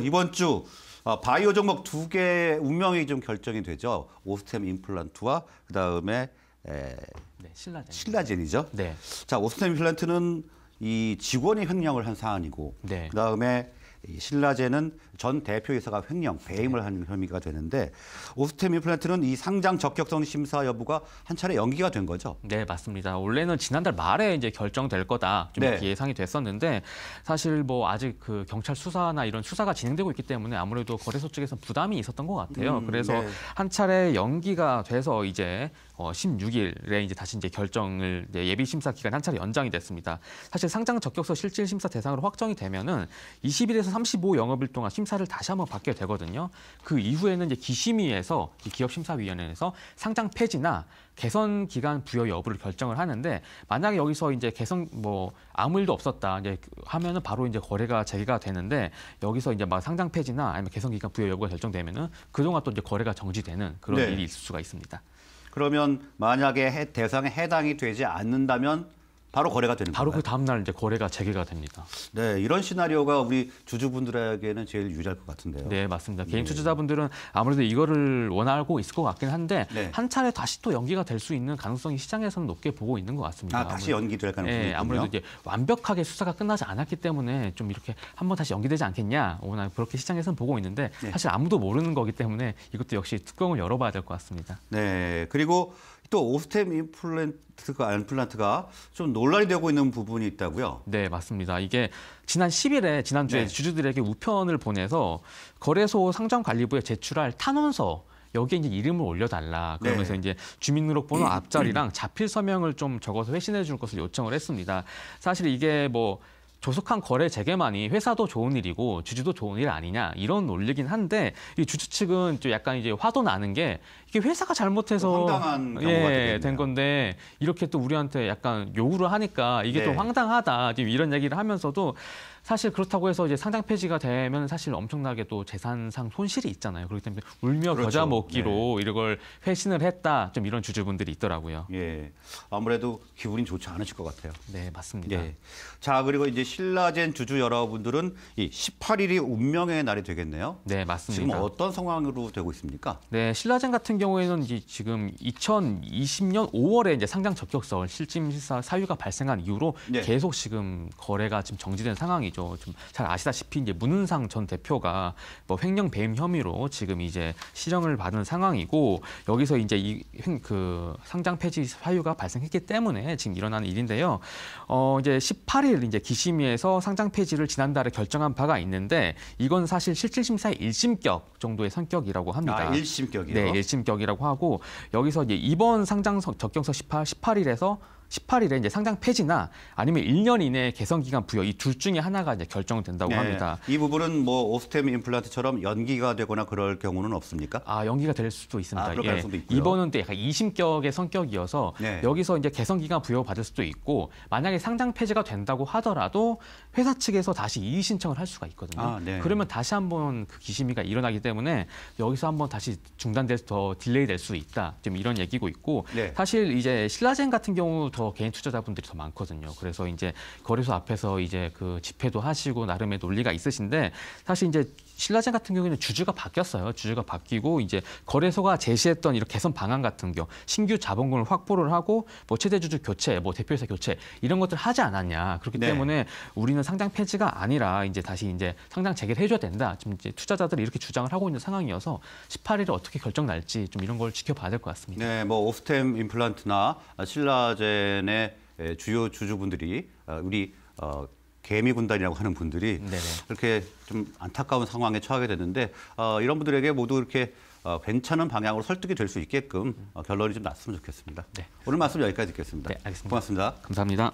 이번 주 어, 바이오 종목 두 개 운명이 좀 결정이 되죠. 오스템 임플란트와 그다음에 에... 네, 신라젠. 신라젠이죠. 네. 자, 오스템 임플란트는 이 직원이 횡령을 한 사안이고 네. 그다음에 신라제는 전 대표이사가 횡령, 배임을 한 혐의가 되는데 오스템 임플란트는 이 상장 적격성 심사 여부가 한 차례 연기가 된 거죠. 네, 맞습니다. 원래는 지난달 말에 이제 결정될 거다 좀 네. 예상이 됐었는데 사실 뭐 아직 그 경찰 수사나 이런 수사가 진행되고 있기 때문에 아무래도 거래소 측에서 부담이 있었던 것 같아요. 음, 그래서 네. 한 차례 연기가 돼서 이제 어, 16일에 이제 다시 이제 결정을 이제 예비 심사 기간 한 차례 연장이 됐습니다. 사실 상장 적격서 실질 심사 대상으로 확정이 되면은 20일에서 35 영업일 동안 심사를 다시 한번 받게 되거든요. 그 이후에는 이제 기심위에서 기업 심사위원회에서 상장 폐지나 개선 기간 부여 여부를 결정을 하는데 만약에 여기서 이제 개선 뭐 아무 일도 없었다 이제 하면은 바로 이제 거래가 재개가 되는데 여기서 이제 막 상장 폐지나 아니면 개선 기간 부여 여부가 결정되면은 그동안 또 이제 거래가 정지되는 그런 네. 일이 있을 수가 있습니다. 그러면 만약에 대상에 해당이 되지 않는다면 바로 거래가 되는 바로 그 건가요? 그 다음 날 이제 거래가 재개가 됩니다. 네, 이런 시나리오가 우리 주주분들에게는 제일 유리할 것 같은데요. 네, 맞습니다. 예. 개인 네. 투자자분들은 아무래도 이거를 원하고 있을 것 같긴 한데 네. 한 차례 다시 또 연기가 될 수 있는 가능성이 시장에서는 높게 보고 있는 것 같습니다. 아, 다시 연기될 가능성이 예, 있군요. 아무래도 이제 완벽하게 수사가 끝나지 않았기 때문에 좀 이렇게 한 번 다시 연기되지 않겠냐, 오나 그렇게 시장에서는 보고 있는데 네. 사실 아무도 모르는 거기 때문에 이것도 역시 뚜껑을 열어봐야 될 것 같습니다. 네, 그리고 또 오스템 임플란트가 임플란트가 좀 논란이 되고 있는 부분이 있다고요? 네, 맞습니다. 이게 지난 10일에 지난주에 네. 주주들에게 우편을 보내서 거래소 상장관리부에 제출할 탄원서 여기에 이제 이름을 올려달라. 그러면서 네. 이제 주민등록번호 앞자리랑 자필 서명을 좀 적어서 회신해 줄 것을 요청을 했습니다. 사실 이게 뭐 조속한 거래 재개만이 회사도 좋은 일이고 주주도 좋은 일 아니냐 이런 논리긴 한데 이 주주 측은 좀 약간 이제 화도 나는 게 이게 회사가 잘못해서 예, 된 건데 이렇게 또 우리한테 약간 요구를 하니까 이게 네. 좀 황당하다 지금 이런 얘기를 하면서도 사실 그렇다고 해서 이제 상장 폐지가 되면 사실 엄청나게 또 재산상 손실이 있잖아요. 그렇기 때문에 울며 그렇죠. 겨자 먹기로 네. 이걸 회신을 했다. 좀 이런 주주분들이 있더라고요. 예. 아무래도 기분이 좋지 않으실 것 같아요. 네, 맞습니다. 예. 자, 그리고 이제 신라젠 주주 여러분들은 이 18일이 운명의 날이 되겠네요. 네, 맞습니다. 지금 어떤 상황으로 되고 있습니까? 네, 신라젠 같은 경우에는 이제 지금 2020년 5월에 이제 상장 적격성 실증사 사유가 발생한 이후로 네. 계속 지금 거래가 지금 정지된 상황이 상황이죠. 좀잘 아시다시피 이제 문은상 전 대표가 뭐 횡령 배임 혐의로 지금 이제 실형을 받은 상황이고 여기서 이제 이그 상장 폐지 사유가 발생했기 때문에 지금 일어나는 일인데요. 어 이제 18일 이제 기심위에서 상장 폐지를 지난달에 결정한 바가 있는데 이건 사실 실질 심사의 일심격 정도의 성격이라고 합니다. 아, 일심격이요? 네, 일심격이라고 하고 여기서 이제 이번 상장 적경서 18 18일에서 18일에 이제 상장 폐지나 아니면 1년 이내 개선 기간 부여 이 둘 중에 하나가 이제 결정된다고 네. 합니다. 이 부분은 뭐 오스템 임플란트처럼 연기가 되거나 그럴 경우는 없습니까? 아 연기가 될 수도 있습니다. 아, 예. 수도 있고요. 이번은 또 약간 이심격의 성격이어서 네. 여기서 이제 개선 기간 부여 받을 수도 있고 만약에 상장 폐지가 된다고 하더라도 회사 측에서 다시 이의 신청을 할 수가 있거든요. 아, 네. 그러면 다시 한번 그 기심이가 일어나기 때문에 여기서 한번 다시 중단돼서 더 딜레이 될 수 있다. 좀 이런 얘기고 있고 네. 사실 이제 신라젠 같은 경우 더 개인 투자자분들이 더 많거든요. 그래서 이제 거래소 앞에서 이제 그 집회도 하시고 나름의 논리가 있으신데 사실 이제 신라젠 같은 경우에는 주주가 바뀌었어요. 주주가 바뀌고 이제 거래소가 제시했던 이런 개선 방안 같은 경우 신규 자본금을 확보를 하고 뭐 최대 주주 교체, 뭐 대표이사 교체 이런 것들 하지 않았냐. 그렇기 네. 때문에 우리는 상장 폐지가 아니라 이제 다시 이제 상장 재개를 해줘야 된다. 지금 이제 투자자들이 이렇게 주장을 하고 있는 상황이어서 18일에 어떻게 결정 날지 좀 이런 걸 지켜봐야 될 것 같습니다. 네, 뭐 오스템 임플란트나 신라젠 펜의 주요 주주분들이 아, 우리 어, 개미 군단이라고 하는 분들이 네네. 이렇게 좀 안타까운 상황에 처하게 됐는데 어, 이런 분들에게 모두 이렇게 어, 괜찮은 방향으로 설득이 될 수 있게끔 결론이 좀 났으면 좋겠습니다. 네. 오늘 말씀 여기까지 듣겠습니다. 네, 알겠습니다. 고맙습니다. 감사합니다.